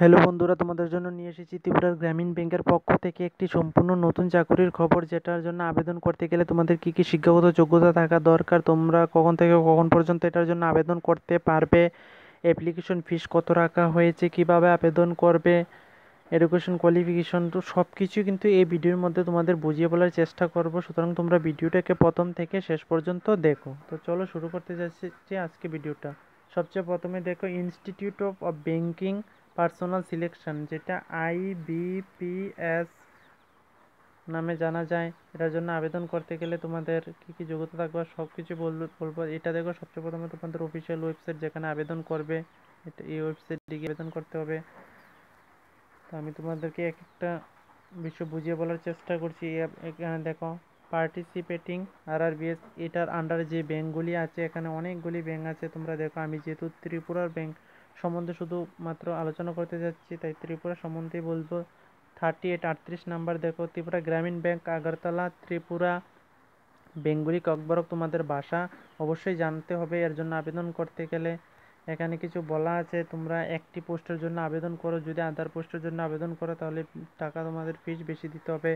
hello বন্ধুরা তোমাদের জন্য নিয়ে এসেছি ত্রিপুরার গ্রামীণ ব্যাংকের পক্ষ থেকে একটি সম্পূর্ণ নতুন চাকুরির খবর যেটার জন্য আবেদন করতে গেলে তোমাদের কি কি শিক্ষাগত যোগ্যতা থাকা দরকার তোমরা কখন থেকে কখন পর্যন্ত এটার জন্য আবেদন করতে পারবে অ্যাপ্লিকেশন ফিস কত রাখা হয়েছে কিভাবে আবেদন করবে এডুকেশন কোয়ালিফিকেশন তো সব কিছুই কিন্তু এই ভিডিওর মধ্যে তোমাদের বুঝিয়ে বলার চেষ্টা করব সুতরাং তোমরা ভিডিওটাকে প্রথম থেকে শেষ পর্যন্ত দেখো তো চলো শুরু করতে যাচ্ছি আজকে ভিডিওটা সবচেয়ে প্রথমে দেখো institute of banking personnel selection যেটা আইবিপিএস নামে জানা যায় এটার জন্য আবেদন করতে গেলে তোমাদের কী কী যোগ্যতা থাকবে সব কিছু বলবো এটা দেখো সবচেয়ে প্রথমে তোমাদের অফিসিয়াল ওয়েবসাইট যেখানে আবেদন করবে এটা এই ওয়েবসাইট গিয়ে আবেদন করতে হবে তো আমি তোমাদেরকে এক একটা বিষয় বুঝিয়ে বলার চেষ্টা করছি এখানে দেখো পার্টিসিপেটিং আর আর বিএস এটার আন্ডারে যে ব্যাঙ্কগুলি আছে এখানে অনেকগুলি ব্যাঙ্ক আছে তোমরা দেখো আমি যেহেতু ত্রিপুরার ব্যাঙ্ক সম্বন্ধে শুধুমাত্র আলোচনা করতে যাচ্ছি তাই ত্রিপুরা সম্বন্ধেই বলবো থার্টি এইট আটত্রিশ নাম্বার দেখো ত্রিপুরা গ্রামীণ ব্যাংক আগরতলা ত্রিপুরা বেঙ্গুলি ককবরক তোমাদের ভাষা অবশ্যই জানতে হবে এর জন্য আবেদন করতে গেলে এখানে কিছু বলা আছে তোমরা একটি পোস্টের জন্য আবেদন করো যদি আধার পোস্টের জন্য আবেদন করো তাহলে টাকা তোমাদের ফিস বেশি দিতে হবে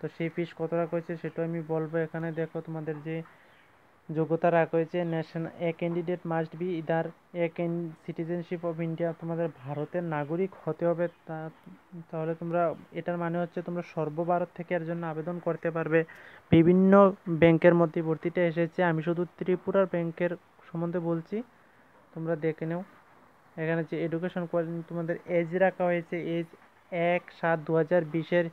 তো সেই ফিস কতটা করেছে সেটা আমি বলবো এখানে দেখো তোমাদের যে যোগ্যতা রাখা হয়েছে national a candidate must be either a citizenship of India তোমাদের ভারতের নাগরিক হতে হবে তা তাহলে তোমরা এটার মানে হচ্ছে তোমরা সর্বভারত থেকে এর জন্য আবেদন করতে পারবে বিভিন্ন ব্যাংকের মধ্যে ভর্তিটা এসেছে আমি শুধু ত্রিপুরার ব্যাংকের সম্বন্ধে বলছি তোমরা দেখে নাও এখানে যে এডুকেশন কোয়ালিটি তোমাদের এজ রাখা হয়েছে এজ এক সাত দু হাজার বিশের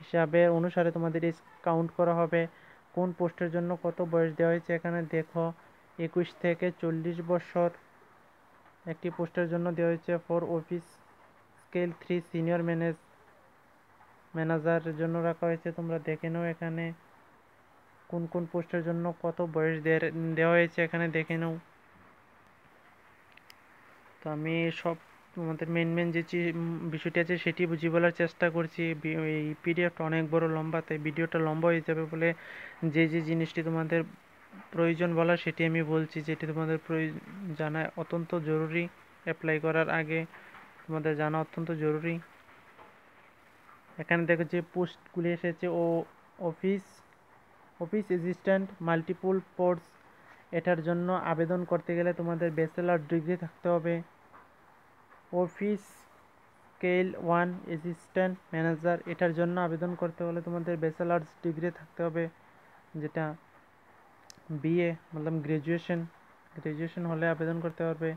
হিসাবে অনুসারে তোমাদের এজ কাউন্ট করা হবে কোন পোস্টের জন্য কত বয়স দেওয়া হয়েছে এখানে দেখো একুশ থেকে চল্লিশ বছর একটি পোস্টের জন্য দেওয়া হয়েছে for office scale three senior manage manager জন্য রাখা হয়েছে তোমরা দেখে নাও এখানে কোন কোন পোস্টের জন্য কত বয়স দেওয়া হয়েছে এখানে দেখে নাও তো আমি সব তোমাদের মেন মেন যে বিষয়টি আছে সেটি বুঝিয়ে বলার চেষ্টা করছি এই পিডিএফটা অনেক বড় লম্বা তাই ভিডিওটা লম্বা হয়ে যাবে বলে যে যে জিনিসটি তোমাদের প্রয়োজন বলা সেটি আমি বলছি যেটি তোমাদের প্রয়োজন জানা অত্যন্ত জরুরি অ্যাপ্লাই করার আগে তোমাদের জানা অত্যন্ত জরুরি এখানে দেখো যে পোস্টগুলি এসেছে ও office office assistant multiple posts এটার জন্য আবেদন করতে গেলে তোমাদের ব্যাচেলার ডিগ্রি থাকতে হবে office scale one assistant manager এটার জন্য আবেদন করতে হলে তোমাদের ব্যাচেলার্স ডিগ্রি থাকতে হবে যেটা বিএ মতলব গ্র্যাজুয়েশন গ্র্যাজুয়েশন হলে আবেদন করতে পারবে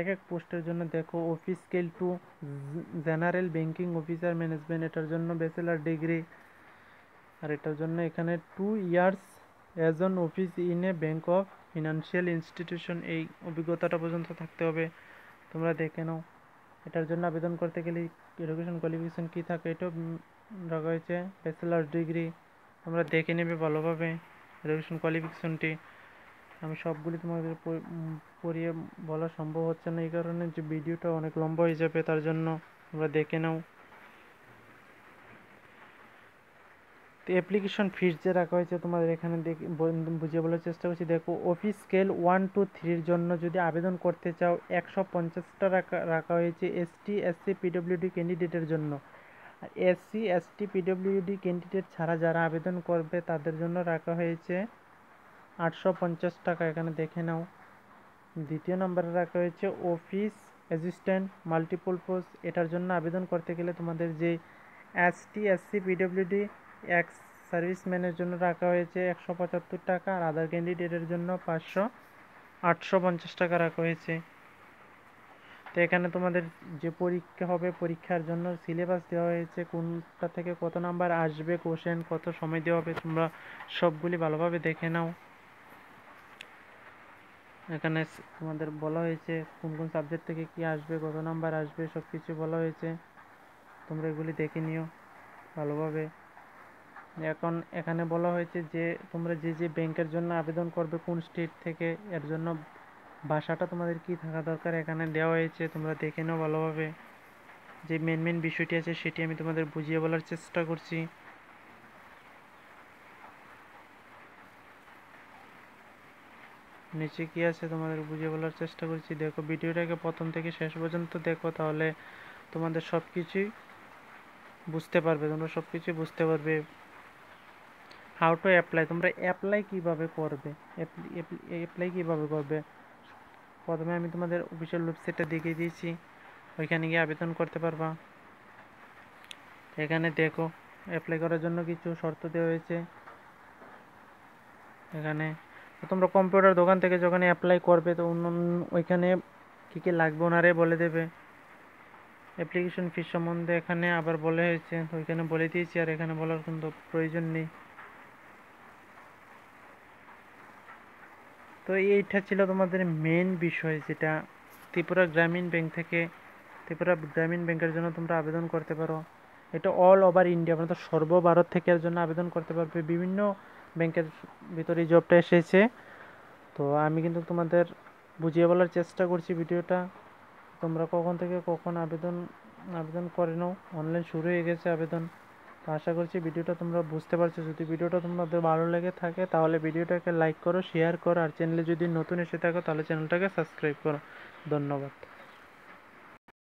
এক এক পোস্টের জন্য দেখো office scale two general banking officer management এটার জন্য ব্যাচেলার ডিগ্রি আর এটার জন্য এখানে two years as on office in a bank of financial institution এই অভিজ্ঞতাটা পর্যন্ত থাকতে হবে তোমরা দেখে নাও এটার জন্য আবেদন করতে গেলে এডুকেশন কোয়ালিফিকেশান কী থাকে এটাও রাখা হয়েছে ব্যাচেলার ডিগ্রি তোমরা দেখে নেবে ভালোভাবে এডুকেশন কোয়ালিফিকেশনটি আমি সবগুলি তোমাদের পড়িয়ে বলা সম্ভব হচ্ছে না এই কারণে যে ভিডিওটা অনেক লম্বা হয়ে যাবে তার জন্য তোমরা দেখে নাও তো অ্যাপ্লিকেশন ফিস যে রাখা হয়েছে তোমাদের এখানে বুঝিয়ে বলার চেষ্টা করছি দেখো অফিস স্কেল ওয়ান টু থ্রির জন্য যদি আবেদন করতে চাও একশো পঞ্চাশটা রাখা রাখা হয়েছে এসটি এসসি পিডব্লিউডি ক্যান্ডিডেটের জন্য আর এসসি এসটি পিডব্লিউডি ক্যান্ডিডেট ছাড়া যারা আবেদন করবে তাদের জন্য রাখা হয়েছে আটশো পঞ্চাশ টাকা এখানে দেখে নাও দ্বিতীয় নম্বরে রাখা হয়েছে অফিস অ্যাসিস্ট্যান্ট মাল্টিপল পোস্ট এটার জন্য আবেদন করতে গেলে তোমাদের যে এসটি এসসি পিডব্লিউডি এক সার্ভিসম্যানের জন্য রাখা হয়েছে একশো পঁচাত্তর টাকা আর আদার ক্যান্ডিডেটের জন্য পাঁচশো আটশো পঞ্চাশ টাকা রাখা হয়েছে তো এখানে তোমাদের যে পরীক্ষা হবে পরীক্ষার জন্য সিলেবাস দেওয়া হয়েছে কোনটা থেকে কত নাম্বার আসবে কোশ্চেন কত সময় দেওয়া হবে তোমরা সবগুলি ভালোভাবে দেখে নাও এখানে তোমাদের বলা হয়েছে কোন কোন সাবজেক্ট থেকে কি আসবে কত নাম্বার আসবে সব কিছু বলা হয়েছে তোমরা এগুলি দেখে নিও ভালোভাবে এখন এখানে বলা হয়েছে যে তোমরা যে যে ব্যাংকের জন্য আবেদন করবে কোন স্টেট থেকে এর জন্য ভাষাটা তোমাদের কি থাকা দরকার এখানে দেওয়া হয়েছে তোমরা দেখে নাও ভালোভাবে যে মেন মেন বিষয়টি আছে সেটি আমি তোমাদের বুঝিয়ে বলার চেষ্টা করছি নিচে কি আছে তোমাদের বুঝিয়ে বলার চেষ্টা করছি দেখো ভিডিওটাকে প্রথম থেকে শেষ পর্যন্ত দেখো তাহলে তোমাদের সব কিছুই বুঝতে পারবে তোমরা সব কিছুই বুঝতে পারবে হাউ টু অ্যাপ্লাই তোমরা অ্যাপ্লাই কীভাবে করবে অ্যাপ্লাই কীভাবে করবে প্রথমে আমি তোমাদের অফিসিয়াল ওয়েবসাইটটা দেখিয়ে দিয়েছি ওইখানে গিয়ে আবেদন করতে পারবা এখানে দেখো অ্যাপ্লাই করার জন্য কিছু শর্ত দেওয়া হয়েছে এখানে তোমরা কম্পিউটার দোকান থেকে যখন অ্যাপ্লাই করবে তো অন্য ওইখানে কী কী লাগবে ওনারে বলে দেবে অ্যাপ্লিকেশন ফিস সম্বন্ধে এখানে আবার বলে হয়েছে ওইখানে বলে দিয়েছি আর এখানে বলার কোনো প্রয়োজন নেই তো এইটা ছিল তোমাদের মেন বিষয় যেটা ত্রিপুরা গ্রামীণ ব্যাংক থেকে ত্রিপুরা গ্রামীণ ব্যাংকের জন্য তোমরা আবেদন করতে পারো এটা অল ওভার ইন্ডিয়া মানে সর্বভারত থেকে এর জন্য আবেদন করতে পারবে বিভিন্ন ব্যাংকের ভিতরে জবটা এসেছে তো আমি কিন্তু তোমাদের বুঝিয়ে বলার চেষ্টা করছি ভিডিওটা তোমরা কখন থেকে কখন আবেদন আবেদন করে নাও অনলাইন শুরু হয়ে গেছে আবেদন আশা করছি ভিডিওটা তোমরা বুঝতে পারছো যদি ভিডিওটা তোমাদের ভালো লেগে থাকে তাহলে ভিডিওটাকে লাইক করো শেয়ার করো আর চ্যানেলে যদি নতুন এসে থাকো তাহলে চ্যানেলটাকে সাবস্ক্রাইব করো ধন্যবাদ